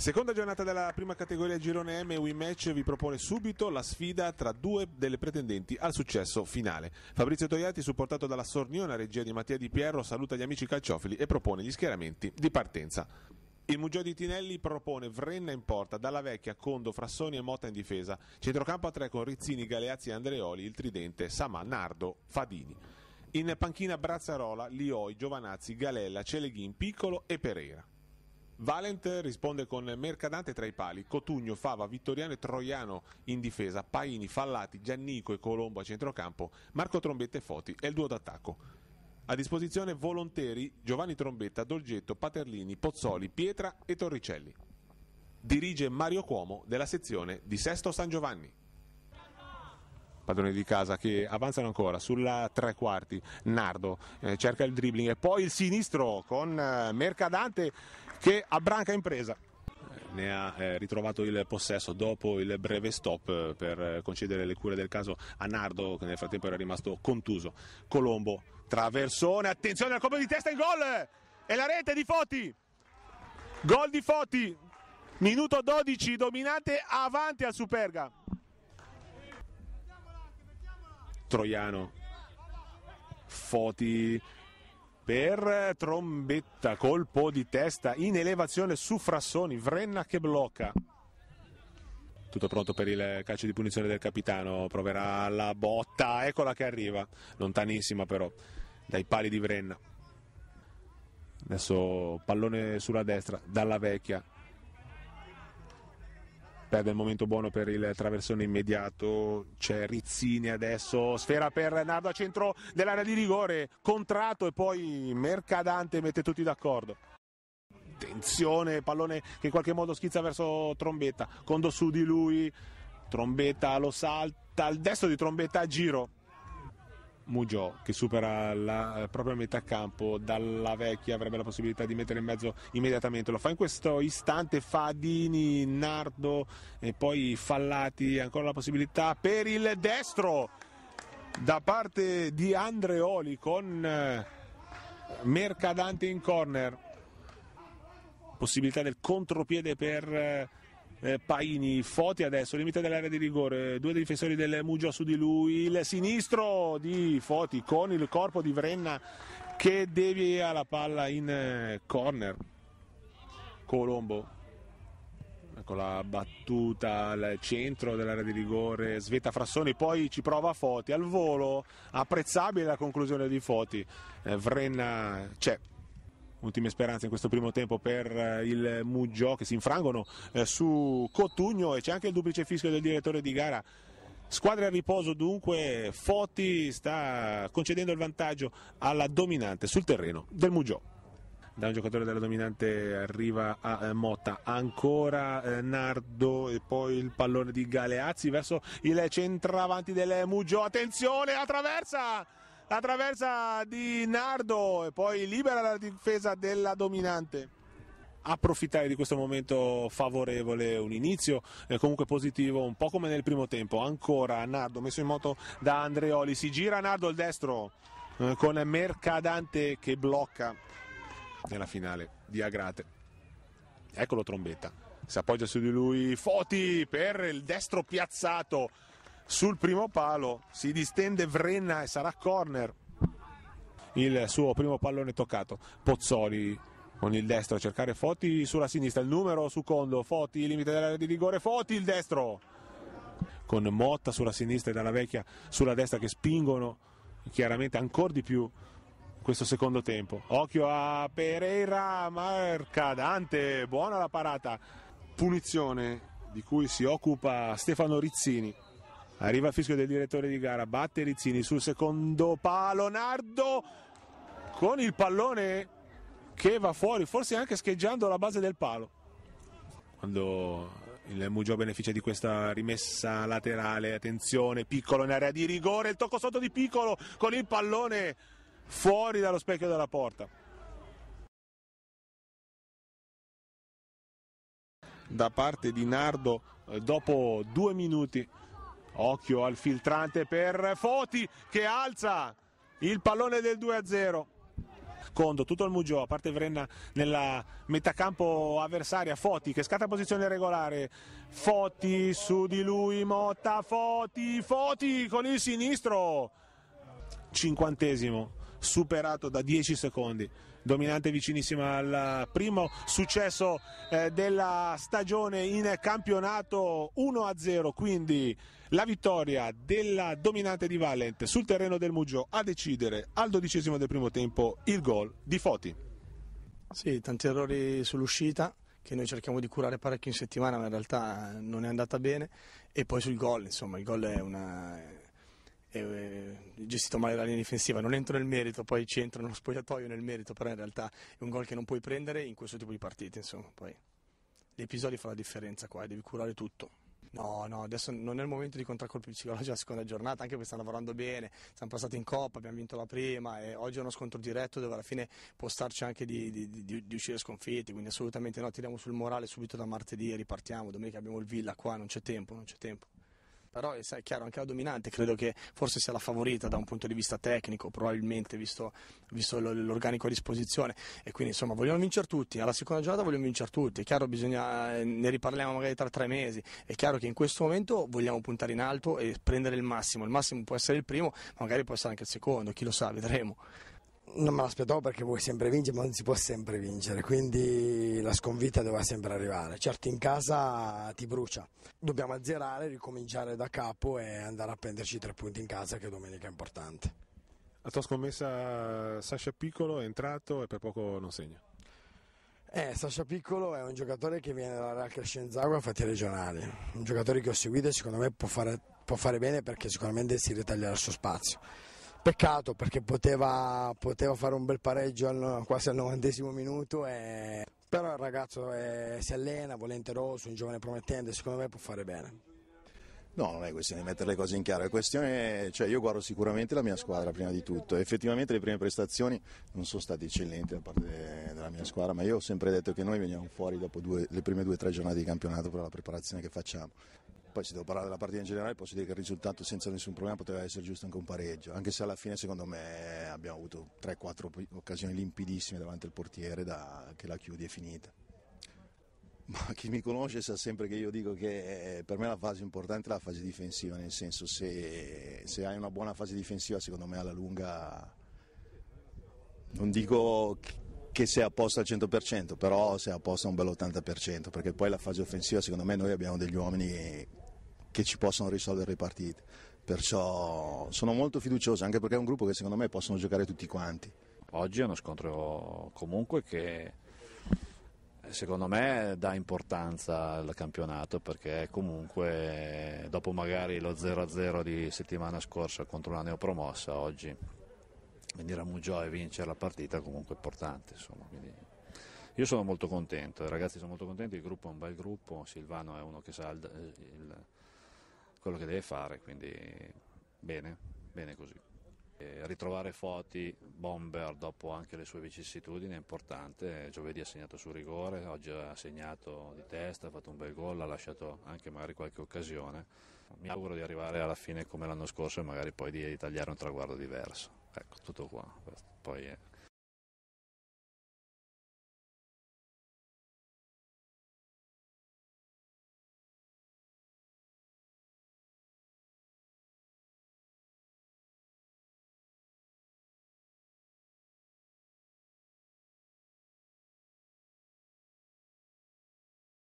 Seconda giornata della prima categoria Girone M, WeMatch vi propone subito la sfida tra due delle pretendenti al successo finale. Fabrizio Toiati, supportato dalla Sornione, regia di Mattia Di Pierro, saluta gli amici calciofili e propone gli schieramenti di partenza. Il Mugello di Tinelli propone Vrenna in porta, Dalla Vecchia, Condo, Frassoni e Motta in difesa. Centrocampo a tre con Rizzini, Galeazzi e Andreoli, il tridente, Samà, Nardo, Fadini. In panchina Brazzarola, Lioi, Giovanazzi, Galella, Celeghin, Piccolo e Pereira. Valent risponde con Mercadante tra i pali, Cotugno, Fava, Vittoriano e Troiano in difesa, Paini, Fallati, Giannico e Colombo a centrocampo, Marco Trombetta e Foti è il duo d'attacco. A disposizione volontari Giovanni Trombetta, Dolgetto, Paterlini, Pozzoli, Pietra e Torricelli. Dirige Mario Cuomo della sezione di Sesto San Giovanni Padroni di casa che avanzano ancora sulla tre quarti Nardo eh, cerca il dribbling e poi il sinistro con eh, Mercadante che a branca impresa ne ha eh, ritrovato il possesso dopo il breve stop eh, per eh, concedere le cure del caso a Nardo che nel frattempo era rimasto contuso. Colombo, traversone, attenzione al colpo di testa, in gol! E la rete di Foti! Gol di Foti! Minuto 12, dominante avanti al Superga. Troiano, Foti per Trombetta, colpo di testa in elevazione su Frassoni, Vrenna che blocca. Tutto pronto per il calcio di punizione del capitano, proverà la botta, eccola che arriva, lontanissima però, dai pali di Vrenna. Adesso pallone sulla destra, dalla vecchia, perde il momento buono per il traversone immediato, c'è Rizzini adesso, sfera per Nardo a centro dell'area di rigore, contratto e poi Mercadante mette tutti d'accordo. Attenzione, pallone che in qualche modo schizza verso Trombetta, Condo su di lui, Trombetta lo salta, al destro di Trombetta a giro, Mugiò che supera la eh, propria metà campo dalla vecchia avrebbe la possibilità di mettere in mezzo immediatamente lo fa in questo istante Fadini Nardo e poi Fallati ancora la possibilità per il destro da parte di Andreoli con eh, Mercadante in corner possibilità del contropiede per eh, eh, Paini, Foti adesso, limite dell'area di rigore, due difensori del Mugio su di lui, il sinistro di Foti con il corpo di Vrenna che devia la palla in eh, corner. Colombo ecco la battuta al centro dell'area di rigore Sveta Frassoni, poi ci prova Foti al volo, apprezzabile la conclusione di Foti, eh, Vrenna c'è, ultime speranze in questo primo tempo per eh, il Muggio che si infrangono eh, su Cotugno e c'è anche il duplice fischio del direttore di gara. Squadra a riposo dunque, Foti sta concedendo il vantaggio alla dominante sul terreno del Muggio da un giocatore della dominante arriva a eh, Motta, ancora Nardo e poi il pallone di Galeazzi verso il centravanti del Muggio, attenzione, attraversa! La traversa di Nardo e poi libera la difesa della dominante approfittare di questo momento favorevole, un inizio eh, comunque positivo, un po' come nel primo tempo. Ancora Nardo messo in moto da Andreoli, si gira Nardo il destro eh, con Mercadante che blocca nella finale di Agrate. Eccolo trombetta. Si appoggia su di lui Foti per il destro piazzato sul primo palo, si distende Vrenna e sarà corner. Il suo primo pallone toccato, Pozzoli con il destro a cercare Foti sulla sinistra, il numero su Condo, Foti, limite dell'area di rigore, Foti il destro con Motta sulla sinistra e Dalla Vecchia sulla destra che spingono chiaramente ancora di più questo secondo tempo. Occhio a Pereira, marca Dante, buona la parata. Punizione di cui si occupa Stefano Rizzini. Arriva il fischio del direttore di gara, batte Rizzini sul secondo palo, Nardo con il pallone che va fuori, forse anche scheggiando la base del palo. Quando il Mugio beneficia di questa rimessa laterale, attenzione, piccolo in area di rigore, il tocco sotto di piccolo con il pallone fuori dallo specchio della porta. Da parte di Nardo eh, dopo due minuti Occhio al filtrante per Foti che alza il pallone del 2-0. Condo, tutto il Mugio, a parte Vrenna nella metacampo avversaria, Foti che scatta posizione regolare, Foti su di lui, Motta, Foti, Foti con il sinistro, cinquantesimo, superato da 10 secondi dominante vicinissima al primo successo eh, della stagione in campionato 1-0 quindi la vittoria della dominante di Valent sul terreno del Muggio a decidere al dodicesimo del primo tempo il gol di Foti. Sì, tanti errori sull'uscita che noi cerchiamo di curare parecchio in settimana ma in realtà non è andata bene e poi sul gol, insomma il gol è una eh, gestito male la linea difensiva. Non entro nel merito, poi ci entra nello spogliatoio nel merito, però in realtà è un gol che non puoi prendere in questo tipo di partite. Insomma, poi gli episodi fa la differenza qua, devi curare tutto. No, no, adesso non è il momento di contraccolpi psicologici alla seconda giornata, anche perché stanno lavorando bene, siamo passati in coppa, abbiamo vinto la prima e oggi è uno scontro diretto dove alla fine può starci anche di, di, di, di uscire sconfitti, quindi assolutamente no, tiriamo sul morale subito da martedì e ripartiamo, domenica abbiamo il Villa qua, non c'è tempo, non c'è tempo. Però eh, è chiaro, anche la dominante credo che forse sia la favorita da un punto di vista tecnico, probabilmente visto, visto l'organico a disposizione. E quindi insomma vogliamo vincere tutti, alla seconda giornata vogliamo vincere tutti, è chiaro bisogna, eh, ne riparliamo magari tra tre mesi, è chiaro che in questo momento vogliamo puntare in alto e prendere il massimo, il massimo può essere il primo, ma magari può essere anche il secondo, chi lo sa, vedremo non me l'aspettavo perché vuoi sempre vincere, ma non si può sempre vincere, quindi la sconfitta doveva sempre arrivare. Certo, in casa ti brucia. Dobbiamo azzerare, ricominciare da capo e andare a prenderci tre punti in casa che domenica è importante. La tua scommessa Sasha Piccolo è entrato e per poco non segna. Eh, Sasha Piccolo è un giocatore che viene dalla Real Crescenzago a fatti regionali, un giocatore che ho seguito e secondo me può fare, può fare bene perché sicuramente si ritaglierà il suo spazio Peccato perché poteva, poteva fare un bel pareggio al, quasi al 90 minuto, e... però il ragazzo è, eh, si allena, volenteroso, un giovane promettente, secondo me può fare bene. No, non è questione di mettere le cose in chiaro, è questione, cioè io guardo sicuramente la mia squadra prima di tutto, effettivamente le prime prestazioni non sono state eccellenti da parte della mia squadra, ma io ho sempre detto che noi veniamo fuori dopo due, le prime due o tre giornate di campionato per la preparazione che facciamo, poi se devo parlare della partita in generale posso dire che il risultato senza nessun problema poteva essere giusto anche un pareggio, anche se alla fine secondo me abbiamo avuto 3-4 occasioni limpidissime davanti al portiere da, che la chiudi e finita. Ma chi mi conosce sa sempre che io dico che eh, per me la fase importante è la fase difensiva, nel senso se, se hai una buona fase difensiva secondo me alla lunga non dico che sei a posto al 100%, però sei a posto a un bel 80%, perché poi la fase offensiva secondo me noi abbiamo degli uomini che ci possono risolvere le partite. Perciò sono molto fiducioso, anche perché è un gruppo che secondo me possono giocare tutti quanti. Oggi è uno scontro comunque che secondo me dà importanza al campionato perché comunque dopo magari lo 0-0 di settimana scorsa contro la neopromossa oggi venire a Mugiò e vincere la partita comunque è importante insomma, io sono molto contento, i ragazzi sono molto contenti, il gruppo è un bel gruppo, Silvano è uno che sa eh, il, il quello che deve fare, quindi bene, bene così. E ritrovare Foti, bomber dopo anche le sue vicissitudini è importante, giovedì ha segnato su rigore, oggi ha segnato di testa, ha fatto un bel gol, ha lasciato anche magari qualche occasione. Mi auguro di arrivare alla fine come l'anno scorso e magari poi di, tagliare un traguardo diverso. Ecco, tutto qua, poi è eh,